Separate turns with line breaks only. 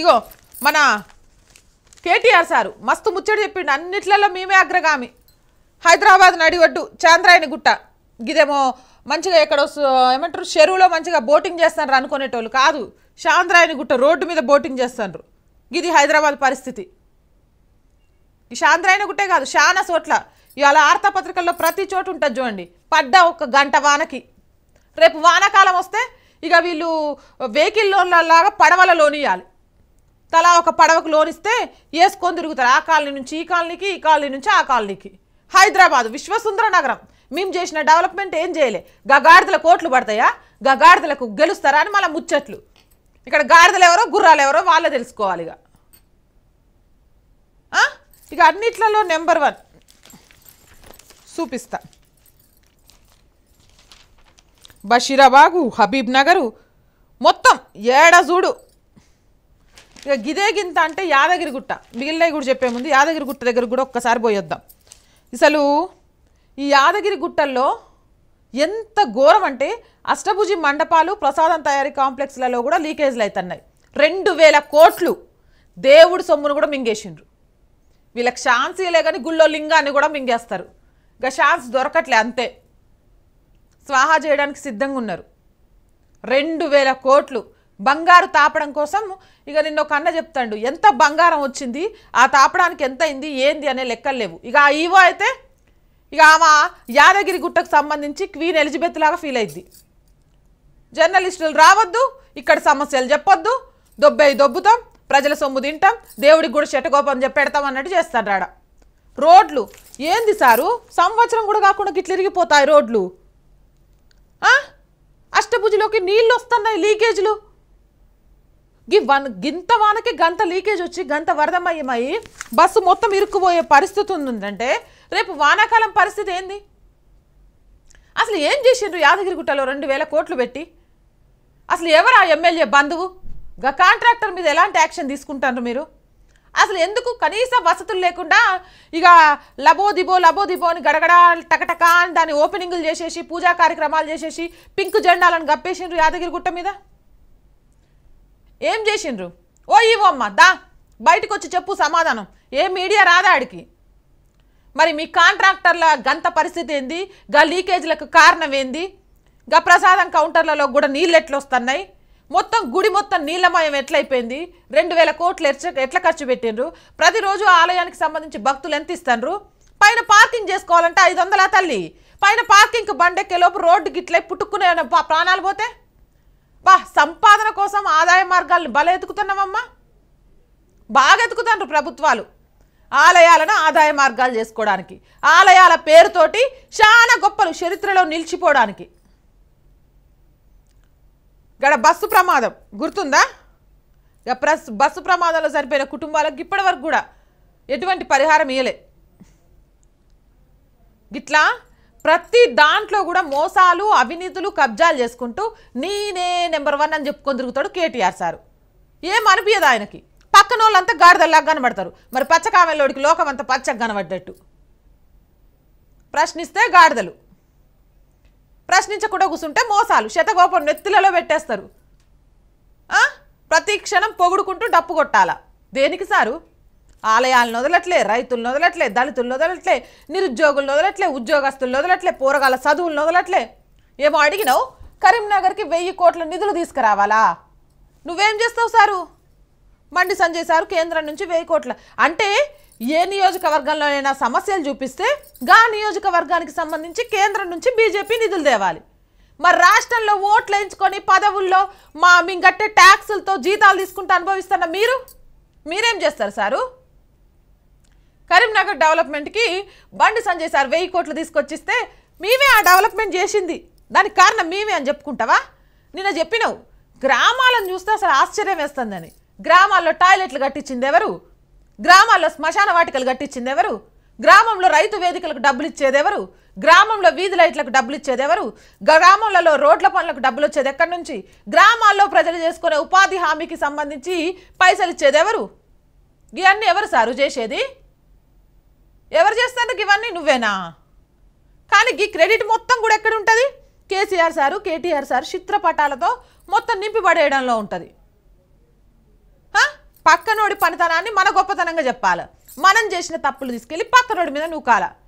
ఇగో మన కేటీఆర్ సారు మస్తు ముచ్చడి చెప్పిండు అన్నిట్లలో మేమే అగ్రగామి హైదరాబాద్ నడివడ్డు చాంద్రాయని గుట్ట గిదేమో మంచిగా ఎక్కడ ఏమంటారు చెరువులో మంచిగా బోటింగ్ చేస్తారు అనుకునేటోళ్ళు కాదు చాంద్రాయని గుట్ట రోడ్డు మీద బోటింగ్ చేస్తారు ఇది హైదరాబాద్ పరిస్థితి ఈ చాంద్రాయని గుట్టే కాదు చాలా చోట్ల ఇవాళ వార్తాపత్రికల్లో ప్రతి చోటు ఉంటుంది చూడండి పడ్డ ఒక గంట వానకి రేపు వానాకాలం వస్తే ఇక వీళ్ళు వెహికల్లో లాగా పడవలలోనియాలి తలా ఒక పడవకు లోనిస్తే వేసుకొని తిరుగుతారు ఆ కాలనీ నుంచి ఈ కాలనీకి ఈ కాలనీ నుంచి ఆ కాలనీకి హైదరాబాదు విశ్వసుందర నగరం మేము చేసిన డెవలప్మెంట్ ఏం చేయలే గగాడిదల కోట్లు పడతాయా గగాడిదలకు గెలుస్తారా అని మళ్ళీ ముచ్చట్లు ఇక్కడ గాడిదలు ఎవరో గుర్రాలు ఎవరో వాళ్ళే తెలుసుకోవాలి ఇక ఇక అన్నిట్లలో నెంబర్ వన్ చూపిస్తా బషీరాబాగు హబీబ్ నగరు మొత్తం ఏడ చూడు ఇక గిదే గింత అంటే యాదగిరిగుట్ట మిగిలినవి కూడా చెప్పే ముందు యాదగిరిగుట్ట దగ్గర కూడా ఒక్కసారి పోయొద్దాం అసలు ఈ యాదగిరిగుట్టల్లో ఎంత ఘోరం అంటే అష్టభుజి మండపాలు ప్రసాదం తయారీ కాంప్లెక్స్లలో కూడా లీకేజ్లు అవుతున్నాయి రెండు వేల కోట్లు దేవుడు సొమ్మును కూడా మింగేసిండ్రు వీళ్ళకి ఛాన్సీలే కానీ గుళ్ళో లింగాన్ని కూడా మింగేస్తారు ఇక షాన్స్ దొరకట్లే అంతే స్వాహా చేయడానికి సిద్ధంగా ఉన్నారు రెండు వేల కోట్లు బంగారు తాపడం కోసం ఇక నిన్న ఒక అన్న చెప్తాడు ఎంత బంగారం వచ్చింది ఆ తాపడానికి ఎంత అయింది ఏంది అనే లెక్కలు లేవు ఇక ఆ ఈవో అయితే ఇక ఆమె యాదగిరి గుట్టకు సంబంధించి క్వీన్ ఎలిజబెత్ లాగా ఫీల్ అయింది జర్నలిస్టులు రావద్దు ఇక్కడ సమస్యలు చెప్పొద్దు దొబ్బై దొబ్బుతాం ప్రజల సొమ్ము తింటాం దేవుడికి కూడా చెట్టగోపం చెప్పెడతాం అన్నట్టు చేస్తాడు ఆడ రోడ్లు ఏంది సారు సంవత్సరం కూడా కాకుండా గిట్లు ఇరిగిపోతాయి రోడ్లు అష్టభుజిలోకి నీళ్ళు వస్తున్నాయి లీకేజ్లు గీ వన్ గింత వానకి గంత లీకేజ్ వచ్చి గంత వరదమయమై బస్సు మొత్తం ఇరుక్కుపోయే పరిస్థితి ఉందంటే రేపు వానాకాలం పరిస్థితి ఏంది అసలు ఏం చేసిండ్రు యాదగిరిగుట్టలో రెండు వేల కోట్లు పెట్టి అసలు ఎవరు ఆ ఎమ్మెల్యే బంధువు గా కాంట్రాక్టర్ మీద ఎలాంటి యాక్షన్ తీసుకుంటారు మీరు అసలు ఎందుకు కనీస వసతులు లేకుండా ఇక లబోదిబో లబోదిబో అని గడగడ టకటకా అని దాని ఓపెనింగ్లు చేసేసి పూజా కార్యక్రమాలు చేసేసి పింక్ జెండాలను గప్పేసిండ్రు యాదగిరిగుట్ట మీద ఏం చేసిండ్రు ఓ ఇవ్వమ్మ దా బయటకు వచ్చి చెప్పు సమాధానం ఏ మీడియా రాదా ఆడికి మరి మీ కాంట్రాక్టర్ల గంత పరిస్థితి ఏంది గా లీకేజీలకు కారణం ఏంది గా ప్రసాదం కౌంటర్లలో కూడా నీళ్ళు ఎట్లొస్తున్నాయి మొత్తం గుడి మొత్తం నీలమయం ఎట్లయిపోయింది రెండు వేల కోట్లు ఎట్లా ఖర్చు పెట్టిండ్రు ప్రతిరోజు ఆలయానికి సంబంధించి భక్తులు ఎంత ఇస్తారు పైన పార్కింగ్ చేసుకోవాలంటే ఐదు వందల తల్లి పైన పార్కింగ్కి లోపు రోడ్డుకి ఇట్లా పుట్టుకునే ప్రాణాలు పోతే బా సంపాదన కోసం ఆదాయ మార్గాలను బల ఎతుకుతున్నామమ్మా బాగా ఎతుకుతాండ్రు ప్రభుత్వాలు ఆలయాలను ఆదాయ మార్గాలు చేసుకోవడానికి ఆలయాల పేరుతోటి చాలా గొప్పలు చరిత్రలో నిలిచిపోవడానికి గడ బస్సు ప్రమాదం గుర్తుందా ఇక ప్రస్ బస్సు ప్రమాదంలో సరిపోయిన కుటుంబాలకు ఇప్పటి వరకు కూడా ఎటువంటి పరిహారం ఇయ్యలే గిట్లా ప్రతి దాంట్లో కూడా మోసాలు అవినీతులు కబ్జాలు చేసుకుంటూ నేనే నెంబర్ వన్ అని చెప్పుకొని తిరుగుతాడు కేటీఆర్ సారు ఏం అనిపించదు ఆయనకి పక్కన వాళ్ళంతా గాడిదల్లాగా కనబడతారు మరి పచ్చకామెలోడికి లోకం అంతా పచ్చగా కనబడ్డట్టు ప్రశ్నిస్తే గాడిదలు ప్రశ్నించకుండా కూర్చుంటే మోసాలు శతగోపం నెత్తిలలో పెట్టేస్తారు ప్రతి క్షణం పొగుడుకుంటూ డప్పు కొట్టాలా దేనికి సారు ఆలయాలను వదలట్లే రైతులను వదలట్లే దళితులను వదలట్లే నిరుద్యోగులను వదలట్లే ఉద్యోగస్తులను వదలట్లే పూరగాల చదువులను వదలట్లే ఏమో అడిగినావు కరీంనగర్కి వెయ్యి కోట్ల నిధులు తీసుకురావాలా నువ్వేం చేస్తావు సారు మండి సంజయ్ సారు కేంద్రం నుంచి వెయ్యి కోట్ల అంటే ఏ నియోజకవర్గంలోనైనా సమస్యలు చూపిస్తే గా నియోజకవర్గానికి సంబంధించి కేంద్రం నుంచి బీజేపీ నిధులు తేవాలి మరి రాష్ట్రంలో ఓట్లు ఎంచుకొని పదవుల్లో మా మేము కట్టే ట్యాక్సులతో జీతాలు తీసుకుంటూ అనుభవిస్తున్న మీరు మీరేం చేస్తారు సారు డెవలప్మెంట్ డెవలప్మెంట్కి బండి సంజయ్ సార్ వెయ్యి కోట్లు తీసుకొచ్చిస్తే మేమే ఆ డెవలప్మెంట్ చేసింది దానికి కారణం మేమే అని చెప్పుకుంటావా నిన్న చెప్పినావు గ్రామాలను చూస్తే అసలు ఆశ్చర్యం వేస్తుందని గ్రామాల్లో టాయిలెట్లు కట్టించింది ఎవరు గ్రామాల్లో శ్మశాన వాటికలు కట్టించింది ఎవరు గ్రామంలో రైతు వేదికలకు డబ్బులు ఇచ్చేదెవరు గ్రామంలో వీధి లైట్లకు డబ్బులు ఇచ్చేదెవరు గ్రామంలో రోడ్ల పనులకు డబ్బులు వచ్చేది ఎక్కడి నుంచి గ్రామాల్లో ప్రజలు చేసుకునే ఉపాధి హామీకి సంబంధించి పైసలు ఇచ్చేదెవరు ఇవన్నీ ఎవరు సారు చేసేది ఎవరు చేస్తారు ఇవన్నీ నువ్వేనా కానీ క్రెడిట్ మొత్తం కూడా ఎక్కడ ఉంటుంది కేసీఆర్ సారు కేటీఆర్ సారు చిత్రపటాలతో మొత్తం నింపిబడేయడంలో ఉంటుంది పక్కనోడి పనితనాన్ని మన గొప్పతనంగా చెప్పాలి మనం చేసిన తప్పులు తీసుకెళ్ళి పక్కనోడి మీద నువ్వు కాలా